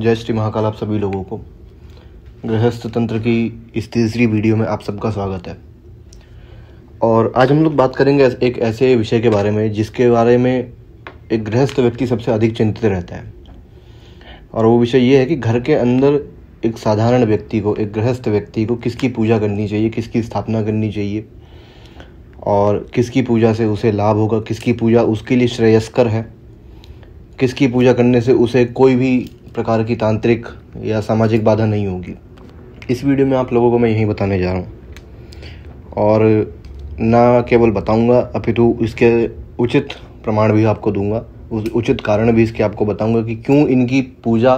जय श्री महाकाल आप सभी लोगों को गृहस्थ तंत्र की इस तीसरी वीडियो में आप सबका स्वागत है और आज हम लोग बात करेंगे एक ऐसे विषय के बारे में जिसके बारे में एक गृहस्थ व्यक्ति सबसे अधिक चिंतित रहता है और वो विषय ये है कि घर के अंदर एक साधारण व्यक्ति को एक गृहस्थ व्यक्ति को किसकी पूजा करनी चाहिए किसकी स्थापना करनी चाहिए और किसकी पूजा से उसे लाभ होगा किसकी पूजा उसके लिए श्रेयस्कर है किसकी पूजा करने से उसे कोई भी प्रकार की तांत्रिक या सामाजिक बाधा नहीं होगी इस वीडियो में आप लोगों को मैं यही बताने जा रहा हूँ और ना केवल बताऊँगा अपितु इसके उचित प्रमाण भी आपको दूंगा उचित कारण भी इसके आपको बताऊंगा कि क्यों इनकी पूजा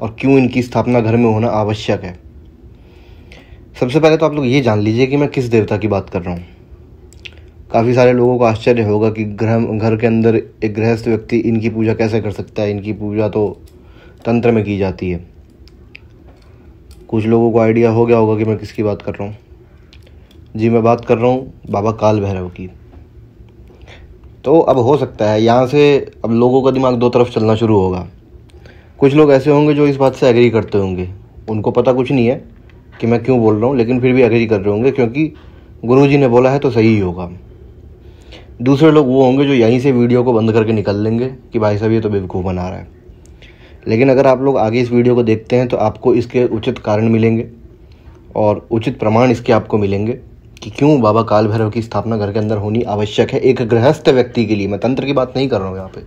और क्यों इनकी स्थापना घर में होना आवश्यक है सबसे पहले तो आप लोग ये जान लीजिए कि मैं किस देवता की बात कर रहा हूँ काफ़ी सारे लोगों को आश्चर्य होगा कि ग्रह घर के अंदर एक गृहस्थ व्यक्ति इनकी पूजा कैसे कर सकता है इनकी पूजा तो तंत्र में की जाती है कुछ लोगों को आइडिया हो गया होगा कि मैं किसकी बात कर रहा हूँ जी मैं बात कर रहा हूँ बाबा काल भैरव की तो अब हो सकता है यहाँ से अब लोगों का दिमाग दो तरफ चलना शुरू होगा कुछ लोग ऐसे होंगे जो इस बात से एग्री करते होंगे उनको पता कुछ नहीं है कि मैं क्यों बोल रहा हूँ लेकिन फिर भी एग्री कर रहे होंगे क्योंकि गुरु जी ने बोला है तो सही होगा दूसरे लोग वो होंगे जो यहीं से वीडियो को बंद करके निकल लेंगे कि भाई साहब ये तो बेवकूफ़ बना रहा है लेकिन अगर आप लोग आगे इस वीडियो को देखते हैं तो आपको इसके उचित कारण मिलेंगे और उचित प्रमाण इसके आपको मिलेंगे कि क्यों बाबा काल भैरव की स्थापना घर के अंदर होनी आवश्यक है एक गृहस्थ व्यक्ति के लिए मैं तंत्र की बात नहीं कर रहा हूँ यहाँ पे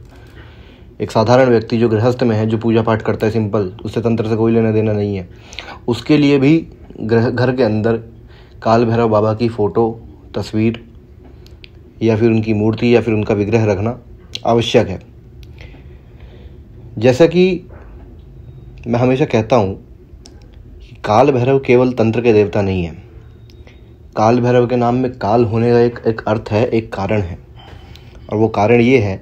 एक साधारण व्यक्ति जो गृहस्थ में है जो पूजा पाठ करता है सिंपल उससे तंत्र से कोई लेना देना नहीं है उसके लिए भी ग्रह घर के अंदर काल भैरव बाबा की फ़ोटो तस्वीर या फिर उनकी मूर्ति या फिर उनका विग्रह रखना आवश्यक है जैसा कि मैं हमेशा कहता हूँ कि काल भैरव केवल तंत्र के देवता नहीं है काल भैरव के नाम में काल होने का एक एक अर्थ है एक कारण है और वो कारण ये है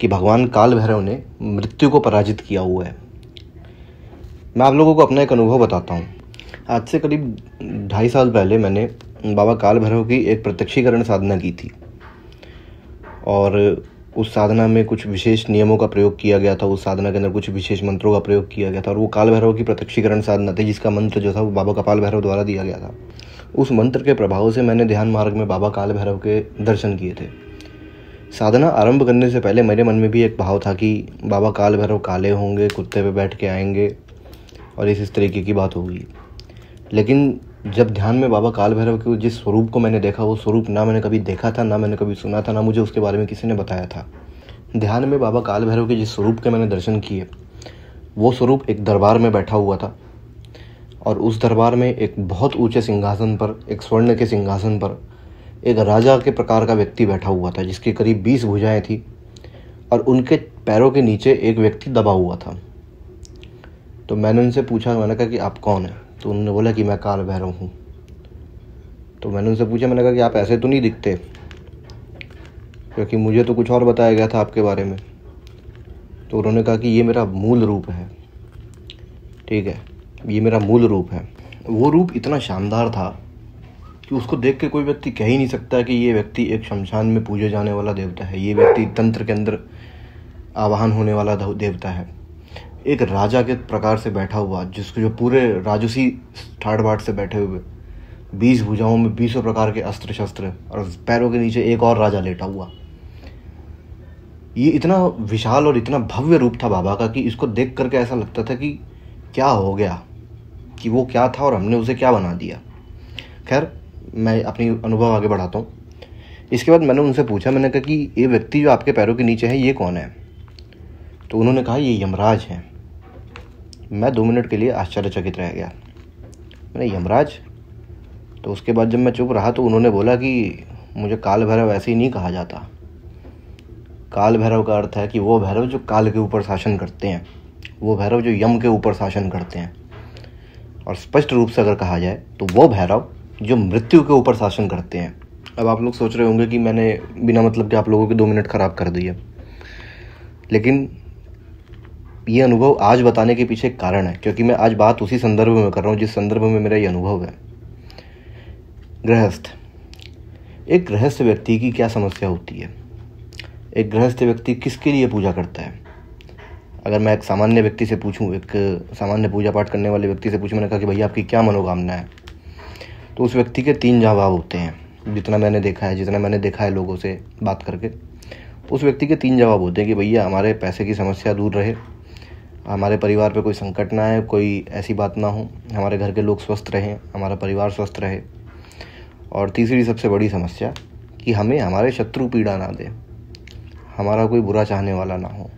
कि भगवान काल भैरव ने मृत्यु को पराजित किया हुआ है मैं आप लोगों को अपना एक अनुभव बताता हूँ आज से करीब ढाई साल पहले मैंने बाबा काल भैरव की एक प्रत्यक्षीकरण साधना की थी और उस साधना में कुछ विशेष नियमों का प्रयोग किया गया था उस साधना के अंदर कुछ विशेष मंत्रों का प्रयोग किया गया था और वो काल भैरव की प्रत्यक्षीकरण साधना थी जिसका मंत्र जो था वो बाबा कपाल भैरव द्वारा दिया गया था उस मंत्र के प्रभाव से मैंने ध्यान मार्ग में बाबा काल भैरव के दर्शन किए थे साधना आरंभ करने से पहले मेरे मन में भी एक भाव था कि बाबा काल भैरव काले होंगे कुत्ते पे बैठ के आएंगे और इस इस तरीके की बात होगी लेकिन जब ध्यान में बाबा काल भैरव के जिस स्वरूप को मैंने देखा वो स्वरूप ना मैंने कभी देखा था ना मैंने कभी सुना था ना मुझे उसके बारे में किसी ने बताया था ध्यान में बाबा काल भैरव के जिस स्वरूप के मैंने दर्शन किए वो स्वरूप एक दरबार में बैठा हुआ था और उस दरबार में एक बहुत ऊंचे सिंहासन पर एक स्वर्ण के सिंहासन पर एक राजा के प्रकार का व्यक्ति बैठा हुआ था जिसके करीब बीस भुजाएं थी और उनके पैरों के नीचे एक व्यक्ति दबा हुआ था तो मैंने उनसे पूछा मैंने कहा कि आप कौन हैं तो उन्होंने बोला कि मैं काल भैरव हूँ तो मैंने उनसे पूछा मैंने कहा कि आप ऐसे तो नहीं दिखते क्योंकि मुझे तो कुछ और बताया गया था आपके बारे में तो उन्होंने कहा कि ये मेरा मूल रूप है ठीक है ये मेरा मूल रूप है वो रूप इतना शानदार था कि उसको देख के कोई व्यक्ति कह ही नहीं सकता कि ये व्यक्ति एक शमशान में पूजे जाने वाला देवता है ये व्यक्ति तंत्र के अंदर आवाहन होने वाला देवता है एक राजा के प्रकार से बैठा हुआ जिसको जो पूरे राजसी ठाट बाट से बैठे हुए बीस भुजाओं में बीसों प्रकार के अस्त्र शस्त्र और पैरों के नीचे एक और राजा लेटा हुआ ये इतना विशाल और इतना भव्य रूप था बाबा का कि इसको देख करके ऐसा लगता था कि क्या हो गया कि वो क्या था और हमने उसे क्या बना दिया खैर मैं अपनी अनुभव आगे बढ़ाता हूँ इसके बाद मैंने उनसे पूछा मैंने कहा कि ये व्यक्ति जो आपके पैरों के नीचे है ये कौन है तो उन्होंने कहा ये यमराज हैं मैं दो मिनट के लिए आश्चर्यचकित रह गया मैंने यमराज तो उसके बाद जब मैं चुप रहा तो उन्होंने बोला कि मुझे काल भैरव ऐसे ही नहीं कहा जाता काल भैरव का अर्थ है कि वो भैरव जो काल के ऊपर शासन करते हैं वो भैरव जो यम के ऊपर शासन करते हैं और स्पष्ट रूप से अगर कहा जाए तो वो भैरव जो मृत्यु के ऊपर शासन करते हैं अब आप लोग सोच रहे होंगे कि मैंने बिना मतलब के आप लोगों के दो मिनट ख़राब कर दिए लेकिन ये अनुभव आज बताने के पीछे कारण है क्योंकि मैं आज बात उसी संदर्भ में कर रहा हूँ जिस संदर्भ में मेरा ये अनुभव है गृहस्थ एक गृहस्थ व्यक्ति की क्या समस्या होती है एक गृहस्थ व्यक्ति किसके लिए पूजा करता है अगर मैं एक सामान्य व्यक्ति से पूछूं एक सामान्य पूजा पाठ करने वाले व्यक्ति से पूछूं मैंने कहा कि भैया आपकी क्या मनोकामना है तो उस व्यक्ति के तीन जवाब होते हैं जितना मैंने देखा है जितना मैंने देखा है लोगों से बात करके उस व्यक्ति के तीन जवाब होते हैं कि भैया हमारे पैसे की समस्या दूर रहे हमारे परिवार पे कोई संकट ना आए कोई ऐसी बात ना हो हमारे घर के लोग स्वस्थ रहें हमारा परिवार स्वस्थ रहे और तीसरी सबसे बड़ी समस्या कि हमें हमारे शत्रु पीड़ा ना दे हमारा कोई बुरा चाहने वाला ना हो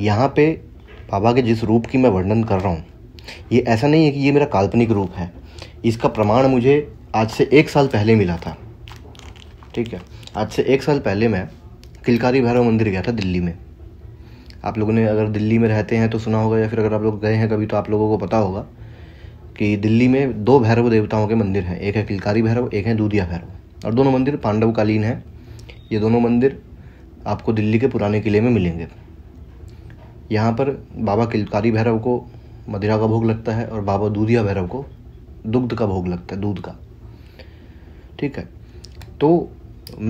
यहाँ पे बाबा के जिस रूप की मैं वर्णन कर रहा हूँ ये ऐसा नहीं है कि ये मेरा काल्पनिक रूप है इसका प्रमाण मुझे आज से एक साल पहले मिला था ठीक है आज से एक साल पहले मैं किलकारी भैरव मंदिर गया था दिल्ली में आप लोगों ने अगर दिल्ली में रहते हैं तो सुना होगा या फिर अगर आप लोग गए हैं कभी तो आप लोगों को पता होगा कि दिल्ली में दो भैरव देवताओं के मंदिर हैं एक है किलकारी भैरव एक है दूधिया भैरव और दोनों मंदिर पांडवकालीन हैं ये दोनों मंदिर आपको दिल्ली के पुराने किले में मिलेंगे यहाँ पर बाबा किलकारी भैरव को मदिरा का भोग लगता है और बाबा दूधिया भैरव को दुग्ध का भोग लगता है दूध का ठीक है तो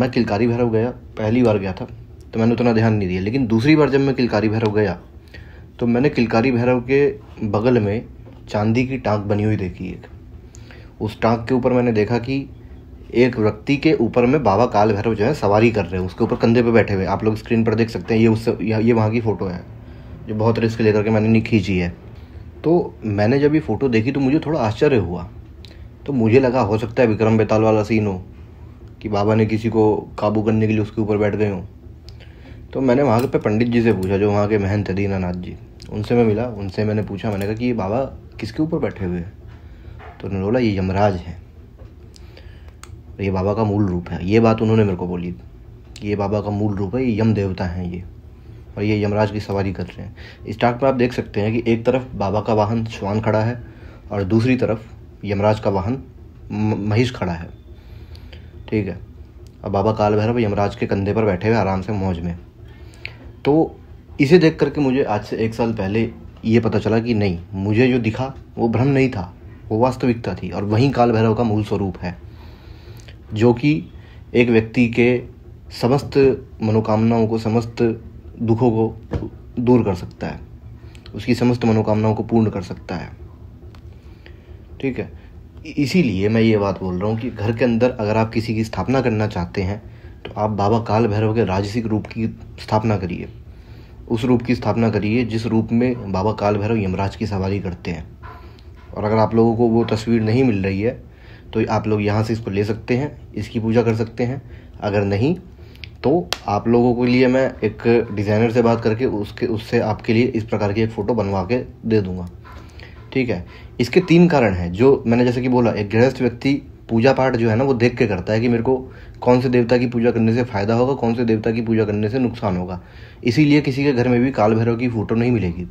मैं किलकारी भैरव गया पहली बार गया था तो मैंने उतना ध्यान नहीं दिया लेकिन दूसरी बार जब मैं किलकारी भैरव गया तो मैंने किलकारी भैरव के बगल में चांदी की टाँक बनी हुई देखी एक उस टाँग के ऊपर मैंने देखा कि एक व्यक्ति के ऊपर में बाबा काल भैरव जो है सवारी कर रहे हैं उसके ऊपर कंधे पर बैठे हुए आप लोग स्क्रीन पर देख सकते हैं ये उससे ये वहाँ की फ़ोटो है जो बहुत रिस्क लेकर के मैंने नहीं खींची है तो मैंने जब ये फ़ोटो देखी तो मुझे थोड़ा आश्चर्य हुआ तो मुझे लगा हो सकता है विक्रम बेताल वाला सीन हो कि बाबा ने किसी को काबू करने के लिए उसके ऊपर बैठ गए हों तो मैंने वहाँ पे पंडित जी से पूछा जो वहाँ के महंत थे दीनानाथ जी उनसे मैं मिला उनसे मैंने पूछा मैंने कहा कि ये बाबा किसके ऊपर बैठे हुए हैं तो उन्होंने बोला ये यमराज हैं ये बाबा का मूल रूप है ये बात उन्होंने मेरे को बोली ये बाबा का मूल रूप है ये यम देवता हैं ये और ये यमराज की सवारी कर रहे हैं इस टाक में आप देख सकते हैं कि एक तरफ बाबा का वाहन श्वान खड़ा है और दूसरी तरफ यमराज का वाहन महिष खड़ा है ठीक है और बाबा काल भैरव यमराज के कंधे पर बैठे हुए आराम से मौज में तो इसे देख करके मुझे आज से एक साल पहले ये पता चला कि नहीं मुझे जो दिखा वो भ्रम नहीं था वो वास्तविकता थी और वहीं काल भैरव का मूल स्वरूप है जो कि एक व्यक्ति के समस्त मनोकामनाओं को समस्त दुखों को दूर कर सकता है उसकी समस्त मनोकामनाओं को पूर्ण कर सकता है ठीक है इसीलिए मैं ये बात बोल रहा हूँ कि घर के अंदर अगर आप किसी की स्थापना करना चाहते हैं तो आप बाबा काल भैरव के राजसिक रूप की स्थापना करिए उस रूप की स्थापना करिए जिस रूप में बाबा काल भैरव यमराज की सवारी करते हैं और अगर आप लोगों को वो तस्वीर नहीं मिल रही है तो आप लोग यहाँ से इसको ले सकते हैं इसकी पूजा कर सकते हैं अगर नहीं तो आप लोगों के लिए मैं एक डिज़ाइनर से बात करके उसके उससे आपके लिए इस प्रकार की एक फ़ोटो बनवा के दे दूँगा ठीक है इसके तीन कारण हैं जो मैंने जैसे कि बोला एक गृहस्थ व्यक्ति पूजा पाठ जो है ना वो देख के करता है कि मेरे को कौन से देवता की पूजा करने से फ़ायदा होगा कौन से देवता की पूजा करने से नुकसान होगा इसीलिए किसी के घर में भी काल भैरव की फ़ोटो नहीं मिलेगी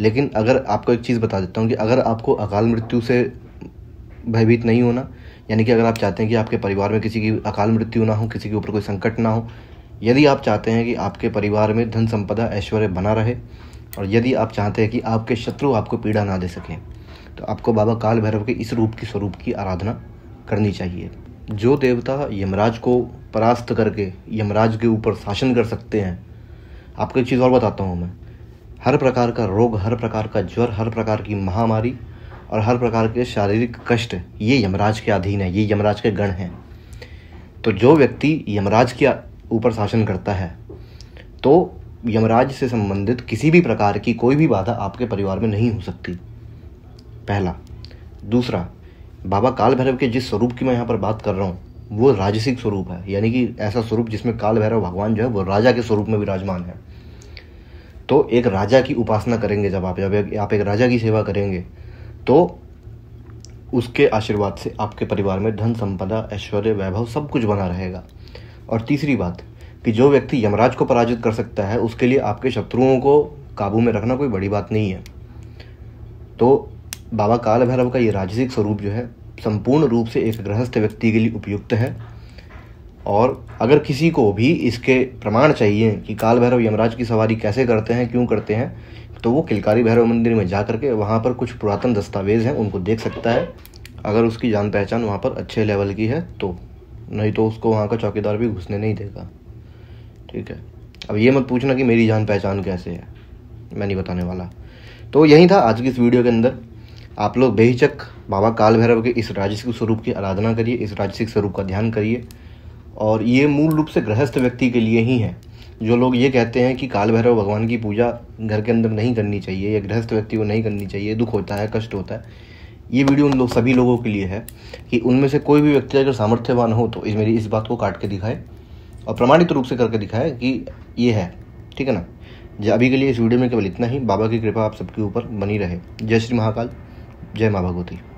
लेकिन अगर आपको एक चीज़ बता देता हूँ कि अगर आपको अकाल मृत्यु से भयभीत नहीं होना यानी कि अगर आप चाहते हैं कि आपके परिवार में किसी की अकाल मृत्यु ना हो किसी के ऊपर कोई संकट ना हो यदि आप चाहते हैं कि आपके परिवार में धन संपदा ऐश्वर्य बना रहे और यदि आप चाहते हैं कि आपके शत्रु आपको पीड़ा ना दे सकें तो आपको बाबा काल भैरव के इस रूप की स्वरूप की आराधना करनी चाहिए जो देवता यमराज को परास्त करके यमराज के ऊपर शासन कर सकते हैं आपको एक चीज़ और बताता हूँ मैं हर प्रकार का रोग हर प्रकार का ज्वर हर प्रकार की महामारी और हर प्रकार के शारीरिक कष्ट ये यमराज के अधीन है ये यमराज के गण हैं तो जो व्यक्ति यमराज के ऊपर शासन करता है तो यमराज से संबंधित किसी भी प्रकार की कोई भी बाधा आपके परिवार में नहीं हो सकती पहला दूसरा बाबा काल भैरव के जिस स्वरूप की मैं यहाँ पर बात कर रहा हूँ वो राजसिक स्वरूप है यानी कि ऐसा स्वरूप जिसमें काल भैरव भगवान जो है वो राजा के स्वरूप में विराजमान है तो एक राजा की उपासना करेंगे जब आप जब आप एक राजा की सेवा करेंगे तो उसके आशीर्वाद से आपके परिवार में धन संपदा ऐश्वर्य वैभव सब कुछ बना रहेगा और तीसरी बात कि जो व्यक्ति यमराज को पराजित कर सकता है उसके लिए आपके शत्रुओं को काबू में रखना कोई बड़ी बात नहीं है तो बाबा काल भैरव का ये राजसिक स्वरूप जो है संपूर्ण रूप से एक गृहस्थ व्यक्ति के लिए उपयुक्त है और अगर किसी को भी इसके प्रमाण चाहिए कि काल भैरव यमराज की सवारी कैसे करते हैं क्यों करते हैं तो वो किलकारी भैरव मंदिर में जा करके वहाँ पर कुछ पुरातन दस्तावेज़ हैं उनको देख सकता है अगर उसकी जान पहचान वहाँ पर अच्छे लेवल की है तो नहीं तो उसको वहाँ का चौकीदार भी घुसने नहीं देगा ठीक है अब ये मत पूछना कि मेरी जान पहचान कैसे है मैं नहीं बताने वाला तो यही था आज की इस वीडियो के अंदर आप लोग बेहिचक बाबा काल भैरव के इस राजसिक स्वरूप की आराधना करिए इस राजसिक स्वरूप का ध्यान करिए और ये मूल रूप से गृहस्थ व्यक्ति के लिए ही है जो लोग ये कहते हैं कि काल भैरव भगवान की पूजा घर के अंदर नहीं करनी चाहिए या गृहस्थ व्यक्ति को नहीं करनी चाहिए दुख होता है कष्ट होता है ये वीडियो उन लोग सभी लोगों के लिए है कि उनमें से कोई भी व्यक्ति अगर सामर्थ्यवान हो तो इस मेरी इस बात को काट के दिखाए और प्रमाणित रूप से करके दिखाए कि ये है ठीक है ना अभी के लिए इस वीडियो में केवल इतना ही बाबा की कृपा आप सबके ऊपर बनी रहे जय श्री महाकाल जय माँ भगवती